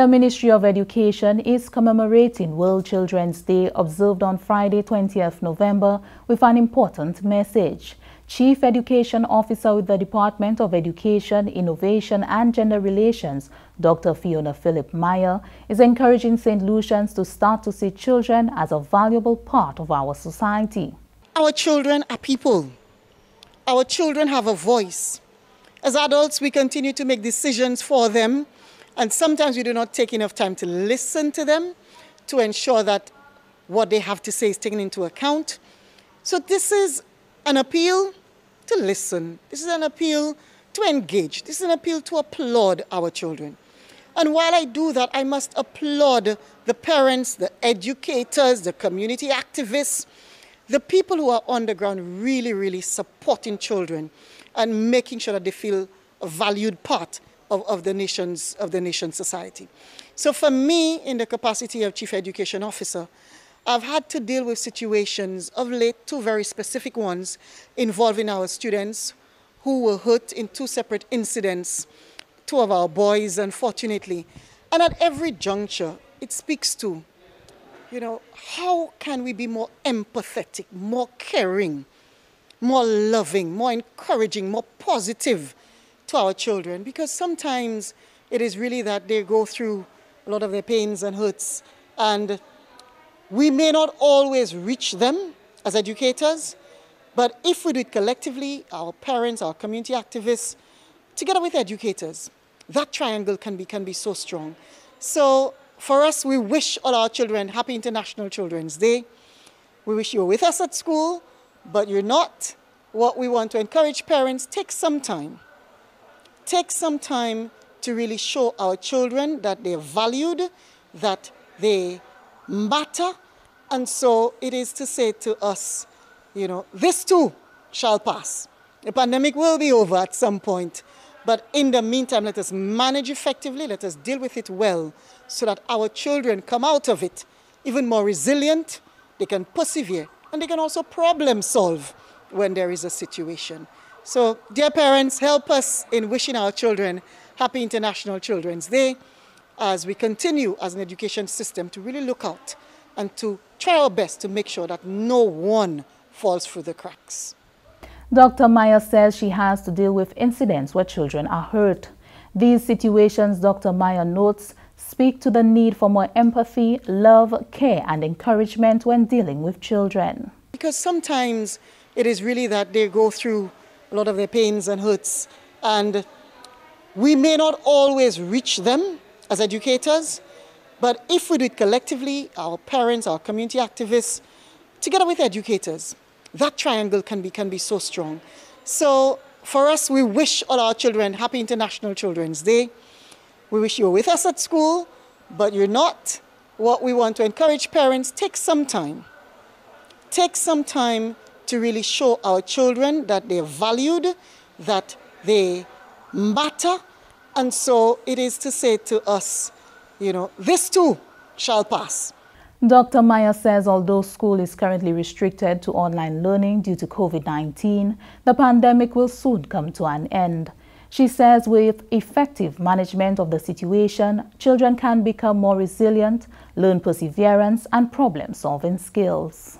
The Ministry of Education is commemorating World Children's Day observed on Friday 20th November with an important message. Chief Education Officer with the Department of Education, Innovation and Gender Relations, Dr. Fiona Philip Meyer, is encouraging St. Lucians to start to see children as a valuable part of our society. Our children are people. Our children have a voice. As adults, we continue to make decisions for them and sometimes we do not take enough time to listen to them to ensure that what they have to say is taken into account. So this is an appeal to listen. This is an appeal to engage. This is an appeal to applaud our children. And while I do that, I must applaud the parents, the educators, the community activists, the people who are on the ground really, really supporting children and making sure that they feel a valued part of, of, the nation's, of the nation society. So for me, in the capacity of chief education officer, I've had to deal with situations of late, two very specific ones involving our students who were hurt in two separate incidents, two of our boys, unfortunately. And at every juncture, it speaks to, you know, how can we be more empathetic, more caring, more loving, more encouraging, more positive to our children because sometimes it is really that they go through a lot of their pains and hurts and we may not always reach them as educators, but if we do it collectively, our parents, our community activists, together with educators, that triangle can be, can be so strong. So for us, we wish all our children Happy International Children's Day. We wish you were with us at school, but you're not. What we want to encourage parents, take some time take some time to really show our children that they're valued, that they matter. And so it is to say to us, you know, this too shall pass. The pandemic will be over at some point. But in the meantime, let us manage effectively, let us deal with it well, so that our children come out of it even more resilient, they can persevere, and they can also problem solve when there is a situation. So, dear parents, help us in wishing our children Happy International Children's Day as we continue as an education system to really look out and to try our best to make sure that no one falls through the cracks. Dr. Maya says she has to deal with incidents where children are hurt. These situations, Dr. Maya notes, speak to the need for more empathy, love, care, and encouragement when dealing with children. Because sometimes it is really that they go through a lot of their pains and hurts. And we may not always reach them as educators, but if we do it collectively, our parents, our community activists, together with educators, that triangle can be, can be so strong. So for us, we wish all our children Happy International Children's Day. We wish you were with us at school, but you're not. What we want to encourage parents, take some time. Take some time to really show our children that they're valued, that they matter. And so it is to say to us, you know, this too shall pass. Dr. Maya says although school is currently restricted to online learning due to COVID-19, the pandemic will soon come to an end. She says with effective management of the situation, children can become more resilient, learn perseverance and problem-solving skills.